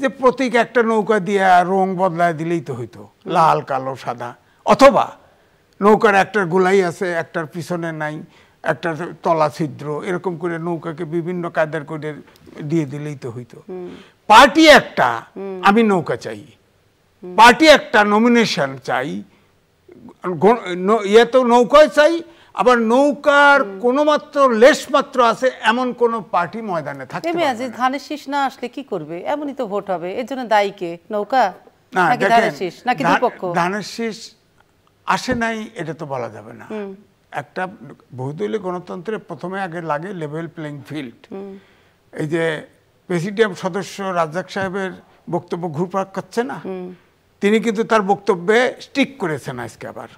যে প্রতীক একটা নৌকা দিয়ে রং বদলায় দিলেই তো হইতো লাল কালো সাদা অথবা নৌকার একটার গোলাই আছে একটার পিছনে নাই একটা তলা ছিদ্র এরকম করে নৌকাকে বিভিন্ন কাদের করে দিয়ে দিলেই তো হইতো পার্টি একটা আমি নৌকা চাই পার্টি একটা নমিনেশন চাই ইয়ে তো নৌকায় চাই আবার নৌকার কোনো মাত্র লেশ মাত্র আছে এমন কোন পার্টি ময়দানে থাকতে পারে আজিজ ধানের শীষ না আসলে কি করবে এমনই তো ভোট হবে এর জন্য দায়ী কে নৌকা নাকি ধানের শীষ নাকি দুপক্ষ ধানের শীষ আসে নাই এটা তো বলা যাবে না একটা বহুদলীয় গণতন্ত্রে প্রথমে আগে লাগে লেভেল প্লেইং ফিল্ড এই যে প্রেসিডিয়াম সদস্য রাজ্জাক সাহেবের বক্তব্য ঘুরপাক করছে না তিনি কিন্তু তার বক্তব্যে স্টিক করেছেন আজকে আবার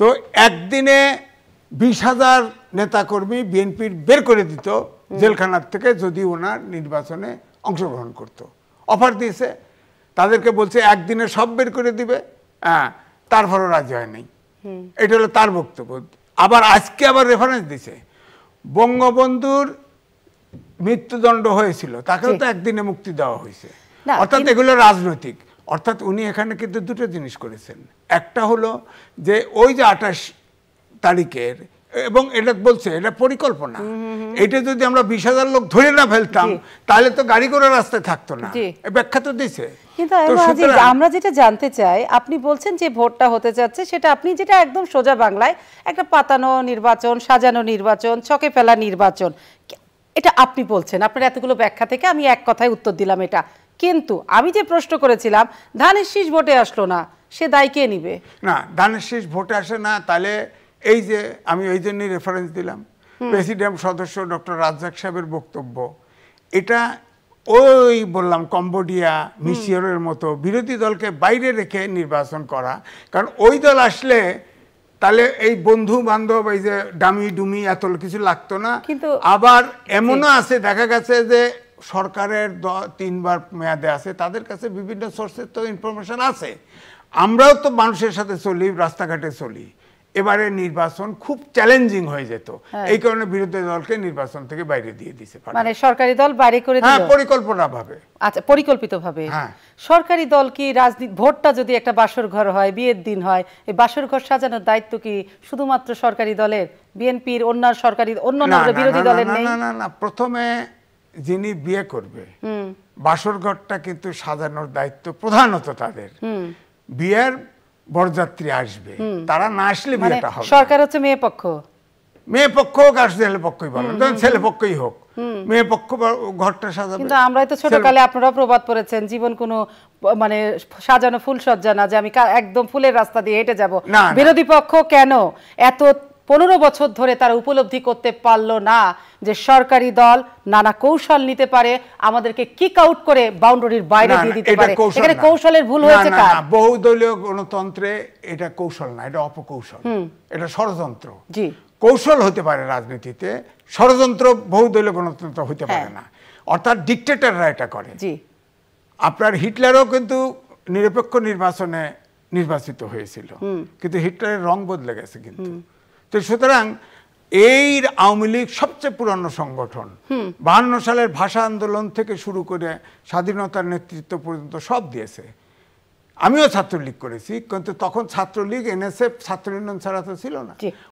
তো একদিনে বিশ হাজার নেতাকর্মী বিএনপির বের করে দিত জেলখানার থেকে যদি ওনার নির্বাচনে অংশগ্রহণ করত। অফার দিয়েছে তাদেরকে বলছে একদিনে সব বের করে দিবে হ্যাঁ তারপরও রাজি হয় নাই এটা হলো তার বক্তব্য আবার আজকে আবার রেফারেন্স দিছে বঙ্গবন্ধুর মৃত্যুদণ্ড হয়েছিল তাকেও তো একদিনে মুক্তি দেওয়া হয়েছে অর্থাৎ এগুলো রাজনৈতিক অর্থাৎ উনি এখানে কিন্তু দুটো জিনিস করেছেন একটা হলো যে ওই যে আঠাশ তারিখের এবং এটা বলছে এটা পরিকল্পনা এটা যদি আমরা বিশ হাজার লোক ধরে না ফেলতাম তাহলে তো গাড়ি করে রাস্তায় থাকতো না ব্যাখ্যা তো দিছে কিন্তু আমরা যেটা জানতে চাই আপনি বলছেন যে ভোটটা হতে যাচ্ছে সেটা আপনি যেটা একদম সোজা বাংলায় একটা পাতানো নির্বাচন সাজানো নির্বাচন ছকে ফেলা নির্বাচন এটা আপনি বলছেন আপনার এতগুলো ব্যাখ্যা থেকে আমি এক কথায় উত্তর দিলাম এটা কিন্তু আমি যে প্রশ্ন করেছিলাম ধানের শীষ ভোটে আসলো না সে দায় কে নিবে না ধানের শীষ ভোটে আসে না তাহলে এই যে আমি ওই জন্যই রেফারেন্স দিলাম প্রেসিডেন্ট সদস্য ডক্টর রাজ্জাক সাহেবের বক্তব্য এটা ওই বললাম কম্বোডিয়া মিশিয়রের মতো বিরোধী দলকে বাইরে রেখে নির্বাচন করা কারণ ওই দল আসলে তাহলে এই বন্ধু বান্ধব এই যে ডামি ডুমি এত কিছু লাগতো না কিন্তু আবার এমনও আছে দেখা গেছে যে সরকারের তিনবার মেয়াদে আছে তাদের কাছে বিভিন্ন সোর্সের তো ইনফরমেশন আছে আমরাও তো মানুষের সাথে চলি রাস্তাঘাটে চলি এবারে নির্বাচন খুব চ্যালেঞ্জিং হয়ে যেত হ্যাঁ। এই কারণে বিরোধী দলকে নির্বাচন থেকে বাইরে দিয়ে দিছে মানে সরকারি দল বাইরে করে দিল হ্যাঁ, পরিকল্পনা ভাবে আচ্ছা পরিকল্পিত ভাবে হ্যাঁ। সরকারি দল কি রাজনীতি ভোটটা যদি একটা বাসর ঘর হয় বিয়ের দিন হয় এই বাসর ঘর সাজানোর দায়িত্ব কি শুধুমাত্র সরকারি দলের বিএনপির অন্য সরকারি অন্য বিরোধী দলের নেই না না না প্রথমে যিনি বিয়ে করবে বাসর ঘরটা কিন্তু সাজানোর দায়িত্ব প্রধানত তাদের হুম বিয়ের বরযাত্রী আসবে তারা না আসলে মানে বিয়েটা হবে সরকার হচ্ছে মেয়ে পক্ষ মেয়ে পক্ষ হোক আর ছেলে পক্ষই বলেন ছেলে পক্ষই হোক মেয়ে পক্ষ ঘরটা সাজাবে কিন্তু আমরাই তো ছোটকালে আপনারা প্রবাদ পড়েছেন জীবন কোনো মানে সাজানো ফুল সজ্জা না যে আমি একদম ফুলের রাস্তা দিয়ে হেঁটে যাব বিরোধী পক্ষ কেন এত পনেরো বছর ধরে তারা উপলব্ধি করতে পারলো না যে সরকারি দল নানা কৌশল নিতে পারে আমাদেরকে কিক আউট করে বাউন্ডারির বাইরে দিয়ে দিতে পারে এখানে কৌশলের ভুল হয়েছে কার বহুদলীয় গণতন্ত্রে এটা কৌশল না এটা অপকৌশল এটা ষড়যন্ত্র জি কৌশল হতে পারে রাজনীতিতে ষড়যন্ত্র বহুদলীয় গণতন্ত্র হতে পারে হ্যাঁ। না অর্থাৎ ডিকটেটররা এটা করে জি আপনার হিটলারও কিন্তু নিরপেক্ষ নির্বাচনে নির্বাচিত হয়েছিল কিন্তু হিটলারের রং বদলে গেছে কিন্তু তো সুতরাং এই আওয়ামী লীগ সবচেয়ে পুরনো সংগঠন বাহান্ন সালের ভাষা আন্দোলন থেকে শুরু করে স্বাধীনতার নেতৃত্ব পর্যন্ত সব দিয়েছে আমিও ছাত্রলীগ করেছি কিন্তু তখন ছাত্রলীগ এনএসএফ ছাত্র ইউনিয়ন ছাড়া তো ছিল না